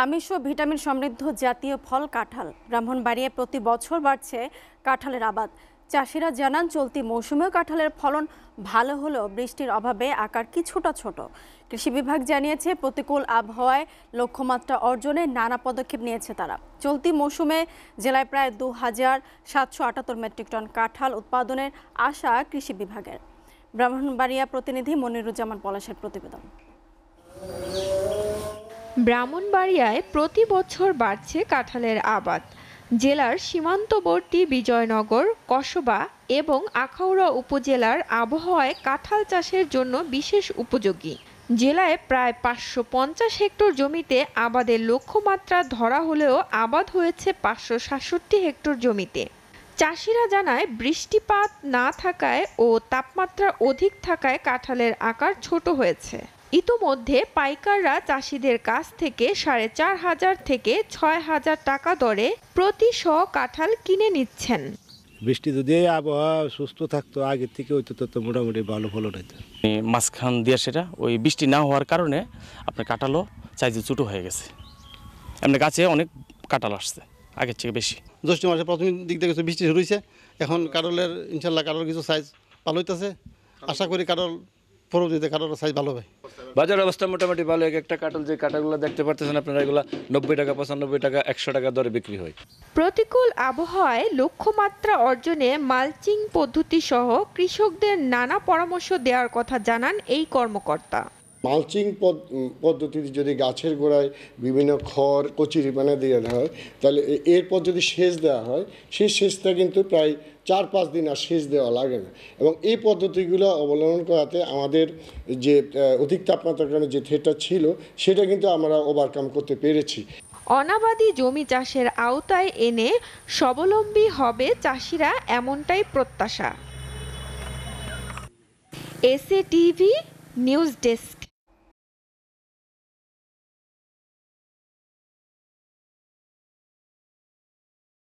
আমিষ ও ভিটামিন সমৃদ্ধ জাতীয় ফল কাঁঠাল ব্রাহ্মণবাড়িয়ে প্রতি বছর বাড়ছে কাঁঠালের আবাদ চাষিরা জানান চলতি মৌসুমেও কাঁঠালের ফলন ভালো হলেও বৃষ্টির অভাবে আকার কিছুটা ছোট কৃষি বিভাগ জানিয়েছে প্রতিকূল আবহাওয়ায় লক্ষ্যমাত্রা অর্জনে নানা পদক্ষেপ নিয়েছে তারা চলতি মৌসুমে জেলায় প্রায় দু হাজার সাতশো আটাত্তর মেট্রিক টন কাঁঠাল উৎপাদনের আশা কৃষি বিভাগের ব্রাহ্মণবাড়িয়া প্রতিনিধি মনিরুজ্জামান পলাশের প্রতিবেদন ব্রাহ্মণবাড়িয়ায় প্রতি বছর বাড়ছে কাঁঠালের আবাদ জেলার সীমান্তবর্তী বিজয়নগর কসবা এবং আখাউড়া উপজেলার আবহাওয়ায় কাঁঠাল চাষের জন্য বিশেষ উপযোগী জেলায় প্রায় পাঁচশো পঞ্চাশ হেক্টর জমিতে আবাদের লক্ষ্যমাত্রা ধরা হলেও আবাদ হয়েছে পাঁচশো সাতষট্টি হেক্টর জমিতে চাষিরা জানায় বৃষ্টিপাত না থাকায় ও তাপমাত্রা অধিক থাকায় কাঁঠালের আকার ছোট হয়েছে ইতোমধ্যে পাইকাররা চাষিদের কাছ থেকে সাড়ে চার হাজার থেকে ছয় হাজার টাকা দরে প্রতি শ কাঁঠাল কিনে নিচ্ছেন বৃষ্টি যদি আবহাওয়া সুস্থ থাকতো আগের থেকে ওই তো মোটামুটি ভালো ফলন হতো মাঝখান দিয়ে সেটা ওই বৃষ্টি না হওয়ার কারণে আপনার কাঁঠালও সাইজে ছোটো হয়ে গেছে এমনি গাছে অনেক কাঁঠাল আসছে আগের থেকে বেশি জ্যৈষ্ঠ মাসে প্রথম দিক থেকে বৃষ্টি শুরু হয়েছে এখন কাঁঠালের ইনশাল্লাহ কাঁঠাল কিছু সাইজ ভালো হইতেছে আশা করি কাঁঠাল পরবর্তীতে কাটানোর সাইজ ভালো হবে বাজার অবস্থা মোটামুটি ভালো এক একটা কাটল যে কাটাগুলো দেখতে পারতেছেন আপনারা এগুলো নব্বই টাকা পঁচানব্বই টাকা একশো টাকা দরে বিক্রি হয় প্রতিকূল আবহাওয়ায় লক্ষ্যমাত্রা অর্জনে মালচিং পদ্ধতি সহ কৃষকদের নানা পরামর্শ দেওয়ার কথা জানান এই কর্মকর্তা মালচিং পদ্ধতিতে যদি গাছের গোড়ায় বিভিন্ন খড় কচিরিপানা দিয়ে দেওয়া হয় তাহলে এরপর যদি সেচ দেওয়া হয় সেই সেচটা কিন্তু প্রায় চার পাঁচ দিন আর সেচ দেওয়া লাগে না এবং এই পদ্ধতিগুলো অবলম্বন করাতে আমাদের যে অধিক তাপমাত্রার কারণে যে থেটা ছিল সেটা কিন্তু আমরা ওভারকাম করতে পেরেছি অনাবাদি জমি চাষের আওতায় এনে স্বাবলম্বী হবে চাষিরা এমনটাই প্রত্যাশা এসএ টিভি নিউজ ডেস্ক